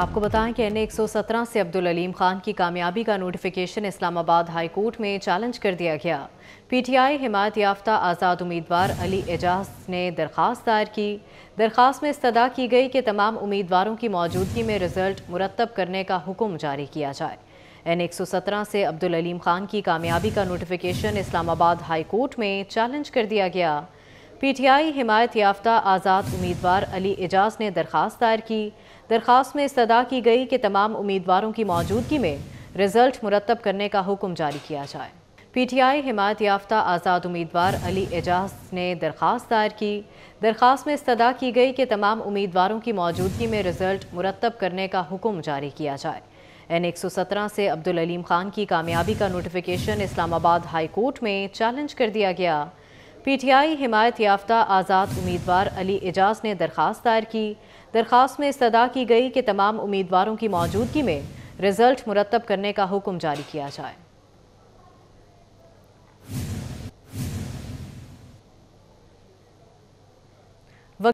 आपको बताएं कि एन 117 से अब्दुल अलीम खान की कामयाबी का नोटिफिकेशन इस्लामाबाद हाई कोर्ट में चैलेंज कर दिया गया पीटीआई हिमायत याफ्ता आज़ाद उम्मीदवार अली एजाज ने दरख्वास्त दायर की दरख्वास्त में इस्तदा की गई कि तमाम उम्मीदवारों की मौजूदगी में रिजल्ट मुरतब करने का हुक्म जारी किया जाए एन 117 से अब्दुल अलीम खान की कामयाबी का नोटिफिकेशन इस्लामाबाद हाई कोर्ट में चैलेंज कर दिया गया पी टी आई हिमायत याफ्ता आज़ाद उम्मीदवार अली एजाज ने दरख्वास्त दायर की दरख्वास्त में इस्तदा की गई कि तमाम उम्मीदवारों की मौजूदगी में रिजल्ट मुरतब करने का हुक्म जारी किया जाए पी टी आई हिमायत याफ्ता आज़ाद उम्मीदवार अली एजाज ने दरख्वास्त दायर की दरख्वास्त में इस्तदा की गई कि तमाम उम्मीदवारों की मौजूदगी में रिजल्ट मुरतब करने का हुक्म जारी किया जाए एन एक सौ सत्रह से अब्दुल अलीम खान की कामयाबी का नोटिफिकेशन इस्लामाबाद हाई कोर्ट में चैलेंज कर दिया गया पीटीआई हिमायत याफ्ता आज़ाद उम्मीदवार अली एजाज ने दरख्वास्त दायर की दरख्वास्त में सदा की गई कि तमाम उम्मीदवारों की मौजूदगी में रिजल्ट मुरतब करने का हुक्म जारी किया जाए